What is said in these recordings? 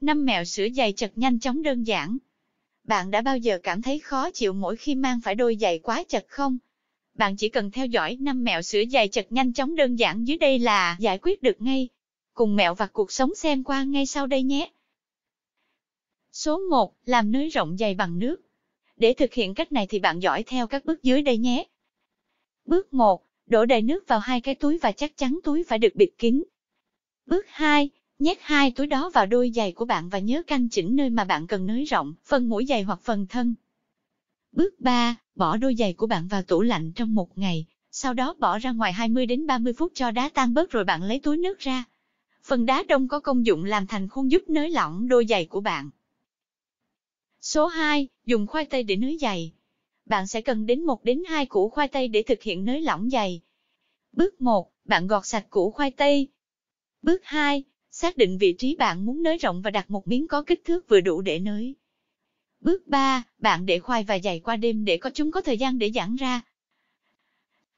Năm mẹo sửa giày chật nhanh chóng đơn giản. Bạn đã bao giờ cảm thấy khó chịu mỗi khi mang phải đôi giày quá chật không? Bạn chỉ cần theo dõi năm mẹo sửa giày chật nhanh chóng đơn giản dưới đây là giải quyết được ngay. Cùng mẹo và cuộc sống xem qua ngay sau đây nhé. Số 1. Làm nới rộng giày bằng nước. Để thực hiện cách này thì bạn giỏi theo các bước dưới đây nhé. Bước 1. Đổ đầy nước vào hai cái túi và chắc chắn túi phải được bịt kín. Bước 2. Nhét hai túi đó vào đôi giày của bạn và nhớ căn chỉnh nơi mà bạn cần nới rộng, phần mũi giày hoặc phần thân. Bước 3. Bỏ đôi giày của bạn vào tủ lạnh trong một ngày, sau đó bỏ ra ngoài 20 đến 30 phút cho đá tan bớt rồi bạn lấy túi nước ra. Phần đá đông có công dụng làm thành khuôn giúp nới lỏng đôi giày của bạn. Số 2. Dùng khoai tây để nới giày. Bạn sẽ cần đến 1 đến 2 củ khoai tây để thực hiện nới lỏng giày. Bước 1. Bạn gọt sạch củ khoai tây, Bước 2. Xác định vị trí bạn muốn nới rộng và đặt một miếng có kích thước vừa đủ để nới. Bước 3. Bạn để khoai và giày qua đêm để có chúng có thời gian để giãn ra.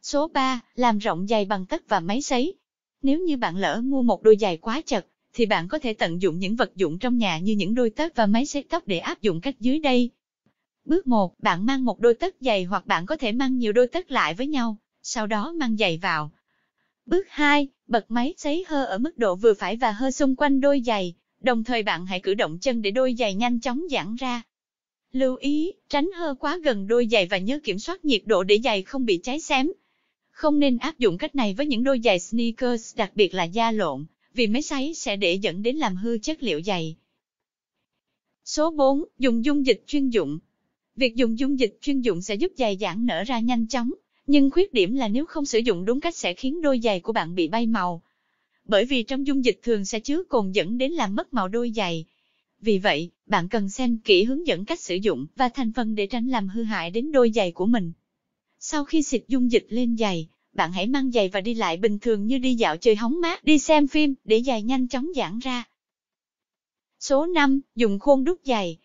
Số 3. Làm rộng giày bằng tất và máy sấy. Nếu như bạn lỡ mua một đôi giày quá chật, thì bạn có thể tận dụng những vật dụng trong nhà như những đôi tất và máy sấy tóc để áp dụng cách dưới đây. Bước 1. Bạn mang một đôi tất giày hoặc bạn có thể mang nhiều đôi tất lại với nhau, sau đó mang giày vào, Bước 2, bật máy sấy hơ ở mức độ vừa phải và hơ xung quanh đôi giày, đồng thời bạn hãy cử động chân để đôi giày nhanh chóng giãn ra. Lưu ý, tránh hơ quá gần đôi giày và nhớ kiểm soát nhiệt độ để giày không bị cháy xém. Không nên áp dụng cách này với những đôi giày sneakers đặc biệt là da lộn, vì máy sấy sẽ để dẫn đến làm hư chất liệu giày. Số 4. Dùng dung dịch chuyên dụng Việc dùng dung dịch chuyên dụng sẽ giúp giày giãn nở ra nhanh chóng, nhưng khuyết điểm là nếu không sử dụng đúng cách sẽ khiến đôi giày của bạn bị bay màu. Bởi vì trong dung dịch thường sẽ chứa cồn dẫn đến làm mất màu đôi giày. Vì vậy, bạn cần xem kỹ hướng dẫn cách sử dụng và thành phần để tránh làm hư hại đến đôi giày của mình. Sau khi xịt dung dịch lên giày, bạn hãy mang giày và đi lại bình thường như đi dạo chơi hóng mát, đi xem phim để giày nhanh chóng giãn ra. Số 5. Dùng khuôn đúc giày.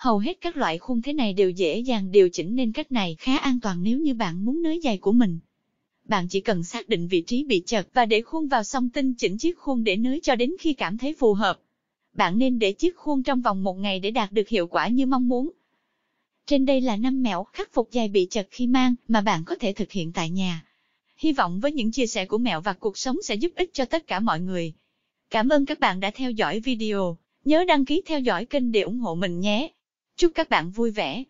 Hầu hết các loại khung thế này đều dễ dàng điều chỉnh nên cách này khá an toàn nếu như bạn muốn nới dài của mình. Bạn chỉ cần xác định vị trí bị chật và để khuôn vào song tinh chỉnh chiếc khuôn để nới cho đến khi cảm thấy phù hợp. Bạn nên để chiếc khuôn trong vòng một ngày để đạt được hiệu quả như mong muốn. Trên đây là 5 mẹo khắc phục dài bị chật khi mang mà bạn có thể thực hiện tại nhà. Hy vọng với những chia sẻ của mẹo và cuộc sống sẽ giúp ích cho tất cả mọi người. Cảm ơn các bạn đã theo dõi video. Nhớ đăng ký theo dõi kênh để ủng hộ mình nhé. Chúc các bạn vui vẻ.